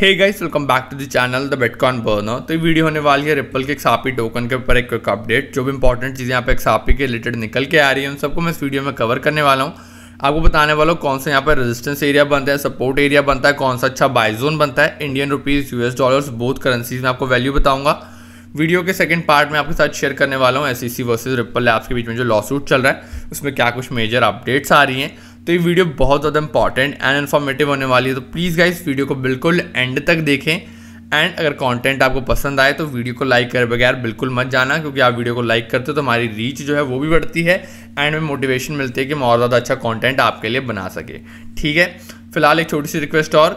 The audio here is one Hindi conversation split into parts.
hey guys welcome back to the channel the Bitcoin burner तो ये वीडियो होने वाली है रिपल के एक सापी टोकन के ऊपर एक क्विक अपडेट जो भी इंपॉर्टेंट चीज़ें यहाँ पे सापी के रिलेटेड निकल के आ रही है उन सबको मैं इस वीडियो में कवर करने वाला हूँ आपको बताने वाला हूँ कौन सा यहाँ पर रेजिस्टेंस एरिया बनता है सपोर्ट एरिया बनता है कौन सा अच्छा बाय जोन बनता है Indian rupees US dollars both currencies में आपको वैल्यू बताऊँगा वीडियो के सेकंड पार्ट में आपके साथ शेयर करने वाला हूँ S C versus Ripple Labs के बीच में जो लॉसूट चल रहा है उसमें क्या कुछ मेजर अपडेट्स आ रही हैं तो ये वीडियो बहुत ज़्यादा इंपॉर्टेंट एंड इन्फॉर्मेटिव होने वाली है तो प्लीज़ गाइस वीडियो को बिल्कुल एंड तक देखें एंड अगर कंटेंट आपको पसंद आए तो वीडियो को लाइक कर बगैर बिल्कुल मत जाना क्योंकि आप वीडियो को लाइक करते हो तो हमारी रीच जो है वो भी बढ़ती है एंड में मोटिवेशन मिलती है कि हम और ज़्यादा अच्छा कॉन्टेंट आपके लिए बना सके ठीक है फिलहाल एक छोटी सी रिक्वेस्ट और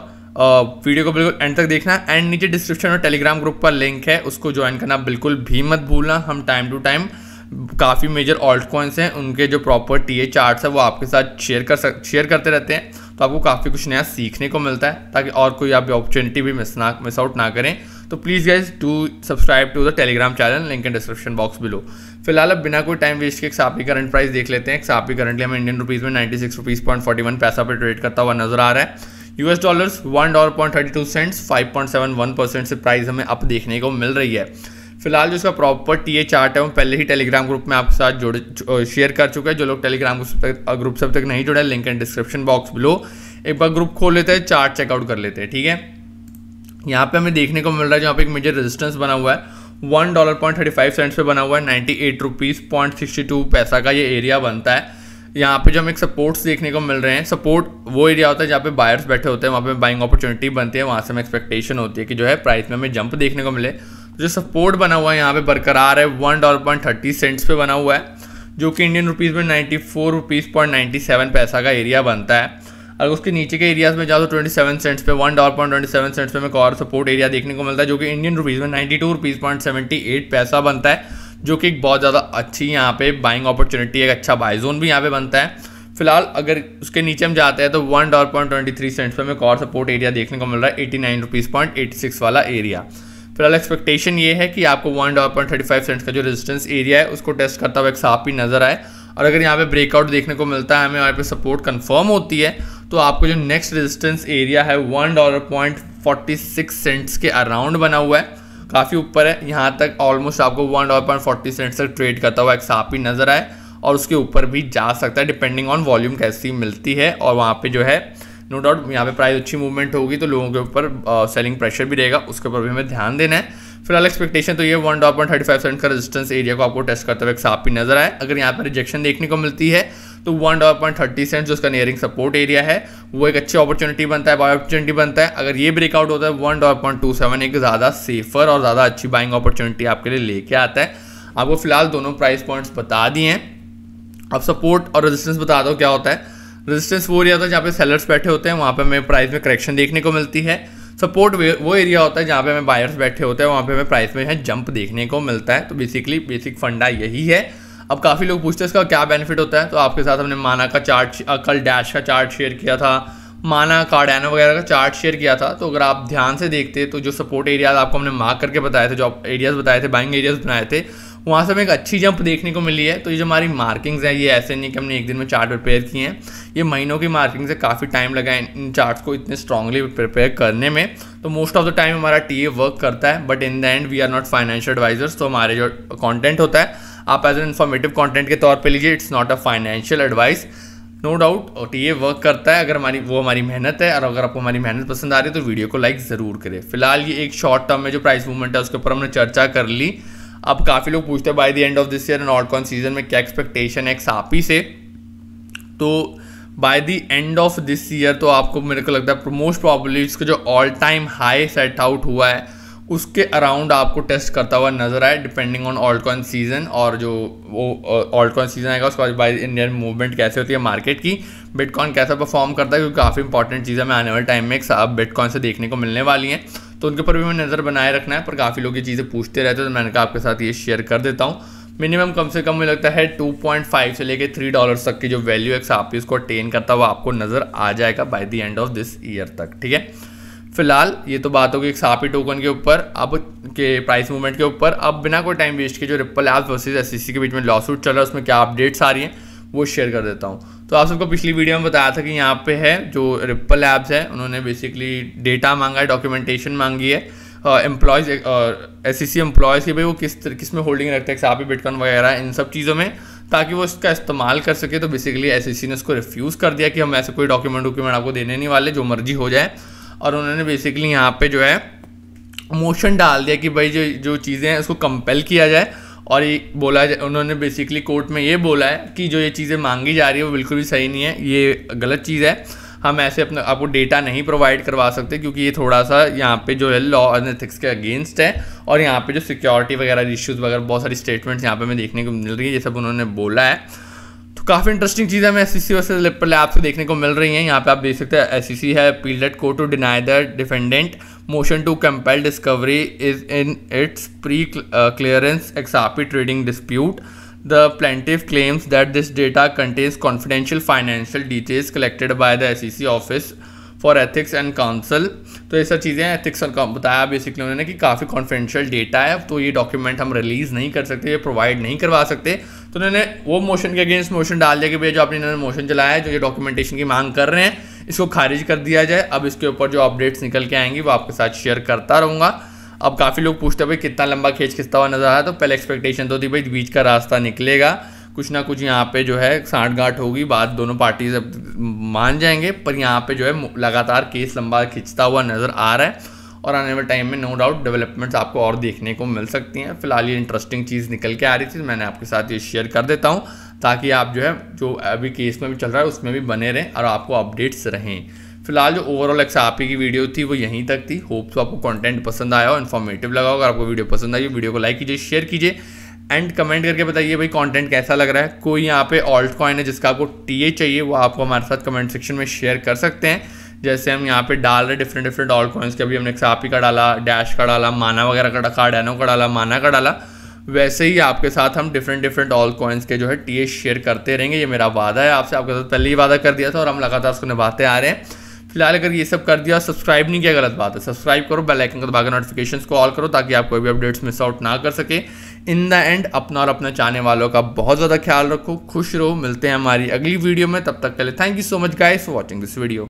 वीडियो को बिल्कुल एंड तक देखना एंड नीचे डिस्क्रिप्शन और टेलीग्राम ग्रुप पर लिंक है उसको ज्वाइन करना बिल्कुल भी मत भूलना हम टाइम टू टाइम काफ़ी मेजर ऑल्ट कॉइन्स हैं उनके जो प्रॉपर टी ए चार्ट्स हैं वो आपके साथ शेयर कर सक शेयर करते रहते हैं तो आपको काफ़ी कुछ नया सीखने को मिलता है ताकि और कोई आप अपॉर्चुनिटी भी मिस ना मिस आउट ना करें तो please guys to subscribe to the Telegram channel link in description box below फिलहाल अब बिना कोई टाइम वेस्ट के एक एक्सापी करंट प्राइस देख लेते हैं एक्सापी करंटली हमें इंडियन रुपीज़ में ninety six rupees point forty one पैसा पर ट्रेड करता हुआ नजर आ रहा है U S dollars one dollar point thirty two cents five point seven one percent से प्राइस हमें अप देखने को मिल रही है फिलहाल जो इसका प्रॉपर टी ए चार्ट है वो पहले ही टेलीग्राम ग्रुप में आपके साथ जुड़े शेयर कर चुके हैं जो लोग टेलीग्राम ग्रुप से अब तक नहीं जुड़े link and description box below एक बार ग्रुप खोल लेते हैं चार्ट चेकआउट कर लेते हैं ठीक है यहाँ पे हमें देखने को मिल रहा है जहाँ पे एक मेजर रेजिस्टेंस बना हुआ है one dollar point thirty five cents पे बना हुआ है ninety eight rupees point sixty two पैसा का ये एरिया बनता है यहाँ पे जो हमें सपोर्ट्स देखने को मिल रहे हैं सपोर्ट वो एरिया होता है जहाँ पे बायर्स बैठे होते हैं वहाँ पे बाइंग अपॉर्चुनिटी बनती है वहाँ से हमें एक्सपेक्टेशन होती है कि जो है प्राइस में हमें जंप देखने को मिले जो सपोर्ट बना हुआ है यहाँ पे बरकरार है one dollar point thirty cents पे बना हुआ है जो कि इंडियन रुपीज़ में ninety four rupees point ninety seven पैसा का एरिया बनता है अगर उसके नीचे के एरियाज़ में जाओ तो ट्वेंटी सेवन सेंट्स पे one dollar point twenty seven cents पे मेरे को और सपोर्ट एरिया देखने को मिलता है जो कि इंडियन रुपीज़ में ninety two rupees point seventy eight पैसा बनता है जो कि एक बहुत ज़्यादा अच्छी यहाँ पे बाइंग अपॉर्चुनिटी एक अच्छा बाई जोन भी यहाँ पे बनता है फिलहाल अगर उसके नीचे हम जाते हैं तो one dollar point twenty three cents पर मेरे को और सपोर्ट एरिया देखने को मिल रहा है eighty nine rupees point eighty six वाला एरिया फिलहाल एक्सपेक्टेशन ये है कि आपको one dollar point thirty five cents का जो रेजिस्टेंस एरिया है उसको टेस्ट करता हुआ एक साफ ही नज़र आए और अगर यहाँ पे ब्रेकआउट देखने को मिलता है हमें यहाँ पे सपोर्ट कंफर्म होती है तो आपको जो नेक्स्ट रेजिस्टेंस एरिया है one dollar point forty six cents के अराउंड बना हुआ है काफ़ी ऊपर है यहाँ तक ऑलमोस्ट आपको one dollar point forty cents तक ट्रेड करता हुआ एक साफ ही नज़र आए और उसके ऊपर भी जा सकता है डिपेंडिंग ऑन वॉल्यूम कैसी मिलती है और वहाँ पर जो है नो डाउट यहाँ पे प्राइस अच्छी मूवमेंट होगी तो लोगों के ऊपर सेलिंग uh, प्रेशर भी रहेगा उसके ऊपर भी हमें ध्यान देना है फिलहाल एक्सपेक्टेशन तो ये one dot point thirty five cent का रेजिस्टेंस एरिया को आपको टेस्ट करते हुए साफ ही नजर आए अगर यहाँ पर रिजेक्शन देखने को मिलती है तो one dot point thirty cent जो उसका नियरिंग सपोर्ट एरिया है वो एक अच्छी अपॉर्चुनिटी बनता है बाय अपॉर्चुनिटी बनता है अगर ये ब्रेकआउट होता है one dot point two seven एक ज़्यादा सेफर और ज़्यादा अच्छी बाइंग अपॉर्चुनिटी आपके लिए लेके आता है आपको फिलहाल दोनों प्राइस पॉइंट्स बता दिए हैं अब सपोर्ट और रेजिस्टेंस बता दो क्या होता है रेजिस्टेंस वो एरिया होता है जहाँ पे सेलर्स बैठे होते हैं वहाँ पे हमें प्राइस में करेक्शन देखने को मिलती है सपोर्ट वो एरिया होता है जहाँ पे हमें बायर्स बैठे होते हैं वहाँ पे हमें प्राइस में है जंप देखने को मिलता है तो बेसिकली बेसिक फंडा यही है अब काफ़ी लोग पूछते हैं इसका क्या बेनिफिट होता है तो आपके साथ हमने माना का चार्ट कल डैश का चार्ट शेयर किया था माना कार्डानो वगैरह का चार्ट शेयर किया था तो अगर आप ध्यान से देखते तो जो सपोर्ट एरियाज आपको हमने मार्क करके बताए थे जो एरियाज बताए थे बाइंग एरियाज बनाए थे वहाँ से हमें एक अच्छी जंप देखने को मिली है तो ये जो हमारी मार्किंग्स हैं ये ऐसे नहीं कि हमने एक दिन में चार्ट प्रिपेयर किए हैं ये महीनों की मार्किंग से काफ़ी टाइम लगा है इन चार्ट्स को इतने स्ट्रांगली प्रिपेयर करने में तो मोस्ट ऑफ द टाइम हमारा टी वर्क करता है but in the end we are not financial advisors तो हमारे जो कॉन्टेंट होता है आप एज एन इन्फॉर्मेटिव कॉन्टेंट के तौर पर लीजिए it's not a financial advice no doubt और टी वर्क करता है अगर हमारी वो हमारी मेहनत है और अगर आपको हमारी मेहनत पसंद आ रही है तो वीडियो को लाइक ज़रूर करें फिलहाल ये एक शॉर्ट टर्म में जो प्राइस मूवमेंट है उसके ऊपर हमने चर्चा कर ली अब काफ़ी लोग पूछते हैं by the end of this year altcoin season में क्या एक्सपेक्टेशन है सापी से तो by the end of this year तो आपको मेरे को लगता है मोस्ट प्रॉबली इसका जो all time high set out हुआ है उसके अराउंड आपको टेस्ट करता हुआ नजर आए डिपेंडिंग ऑन ऑल्ट सीजन और जो वो ऑल्ट कॉन सीजन आएगा उसके बाद बाई इंडियन मूवमेंट कैसे होती है मार्केट की बिटकॉइन कैसा परफॉर्म करता है क्योंकि काफ़ी इंपॉर्टेंट चीज़ें हमें आने वाले टाइम में बिटकॉइन से देखने को मिलने वाली हैं तो उनके ऊपर भी मैं नज़र बनाए रखना है पर काफ़ी लोग ये चीज़ें पूछते रहते हैं तो मैंने कहा आपके साथ ये शेयर कर देता हूँ मिनिमम कम से कम मुझे लगता है 2.5 से लेके थ्री डॉलर तक की जो वैल्यू एक्स आप इसको अटेन करता हुआ आपको नज़र आ जाएगा by the end of this year तक ठीक है फिलहाल ये तो बात होगी एक सापी टोकन के ऊपर अब के प्राइस मूवमेंट के ऊपर अब बिना कोई टाइम वेस्ट के जो रिप्पल एप वर्सेज एस के बीच में लॉसूट चल रहा है उसमें क्या अपडेट्स आ रही हैं वो शेयर कर देता हूँ तो आप सबको पिछली वीडियो में बताया था कि यहाँ पे है जो रिप्पल लैब्स है उन्होंने बेसिकली डेटा मांगा है डॉक्यूमेंटेशन मांगी है employees S C C employees की भाई वो किस किस में होल्डिंग रखते हैं ही बिटकॉन वगैरह इन सब चीज़ों में ताकि वो इसका इस्तेमाल कर सके तो बेसिकली एस e ने उसको रिफ्यूज़ कर दिया कि हम ऐसे कोई डॉक्यूमेंट वॉक्यूमेंट आपको देने नहीं वाले जो मर्जी हो जाए और उन्होंने बेसिकली यहाँ पे जो है मोशन डाल दिया कि भाई जो जो चीज़ें हैं उसको कंपेल किया जाए और ये बोला उन्होंने बेसिकली कोर्ट में ये बोला है कि जो ये चीज़ें मांगी जा रही है वो बिल्कुल भी सही नहीं है ये गलत चीज़ है हम ऐसे अपना आपको डेटा नहीं प्रोवाइड करवा सकते क्योंकि ये थोड़ा सा यहाँ पे जो है लॉ एंड एथिक्स के अगेंस्ट है और यहाँ पे जो सिक्योरिटी वगैरह इश्यूज़ वगैरह बहुत सारी स्टेटमेंट्स यहाँ पे हमें देखने को मिल रही है ये सब उन्होंने बोला है तो काफ़ी इंटरेस्टिंग चीज़ हमें एस सी वर्सेज लैब आपसे देखने को मिल रही है यहाँ पे आप देख सकते हैं एस है appeal date court to deny the defendant motion to compel discovery is in its pre clearance XRP trading dispute the plaintiff claims that this data contains confidential financial details collected by the S C C office for ethics and council तो ये सब चीज़ें एथिक्स और बताया बेसिकली उन्होंने कि काफ़ी कॉन्फिडेंशियल डेटा है तो ये डॉक्यूमेंट हम रिलीज़ नहीं कर सकते ये प्रोवाइड नहीं करवा सकते तो उन्होंने वो मोशन के अगेंस्ट मोशन डाल दिया कि भैया जो आपने इन्होंने मोशन चलाया है जो ये डॉक्यूमेंटेशन की मांग कर रहे हैं इसको खारिज कर दिया जाए अब इसके ऊपर जो अपडेट्स निकल के आएंगी वो आपके साथ शेयर करता रहूँगा अब काफ़ी लोग पूछते भाई कितना लंबा खींच खिंचता हुआ नज़र आया तो पहले एक्सपेक्टेशन तो थी भाई बीच का रास्ता निकलेगा कुछ ना कुछ यहाँ पे जो है साठ गांठ होगी बात दोनों पार्टीज अब मान जाएंगे पर यहाँ पे जो है लगातार केस लंबा खिंचता हुआ नज़र आ रहा है और आने वाले टाइम में नो डाउट डेवलपमेंट्स आपको और देखने को मिल सकती हैं फिलहाल ये इंटरेस्टिंग चीज़ निकल के आ रही थी तो मैंने आपके साथ ये शेयर कर देता हूँ ताकि आप जो है जो अभी केस में भी चल रहा है उसमें भी बने रहें और आपको अपडेट्स रहें फिलहाल जो ओवरऑल एक्सापी की वीडियो थी वो यहीं तक थी होप तो आपको कंटेंट पसंद आया हो इन्फॉर्मेटिव लगा होगा आपको वीडियो पसंद आई वीडियो को लाइक कीजिए शेयर कीजिए एंड कमेंट करके बताइए भाई कंटेंट कैसा लग रहा है कोई यहाँ पे ऑल्ट कॉइन है जिसका आपको टीए चाहिए वो आपको हमारे साथ कमेंट सेक्शन में शेयर कर सकते हैं जैसे हम यहाँ पे डाल रहे डिफरेंट डिफरेंट ऑल्ट कॉइन्स के अभी हमने एक्स का डाला डैश का डाला माना वगैरह का डाला डैनो का डाला माना का डाला वैसे ही आपके साथ हम डिफरेंट डिफरेंट ऑल कॉइन्स के जो है टी शेयर करते रहेंगे ये मेरा वादा है आपसे आपके साथ पहले ही वादा कर दिया था और हम लगातार उसको निभाते आ रहे हैं फिलहाल अगर ये सब कर दिया सब्सक्राइब नहीं किया गलत बात है सब्सक्राइब करो बेल आइकन को दबाकर नोटिफिकेशन को ऑल करो ताकि आप कोई भी अपडेट्स मिस आउट ना कर सके इन द एंड अपना और अपने चाहने वालों का बहुत ज़्यादा ख्याल रखो खुश रहो मिलते हैं हमारी अगली वीडियो में तब तक के लिए thank you so much guys for watching this video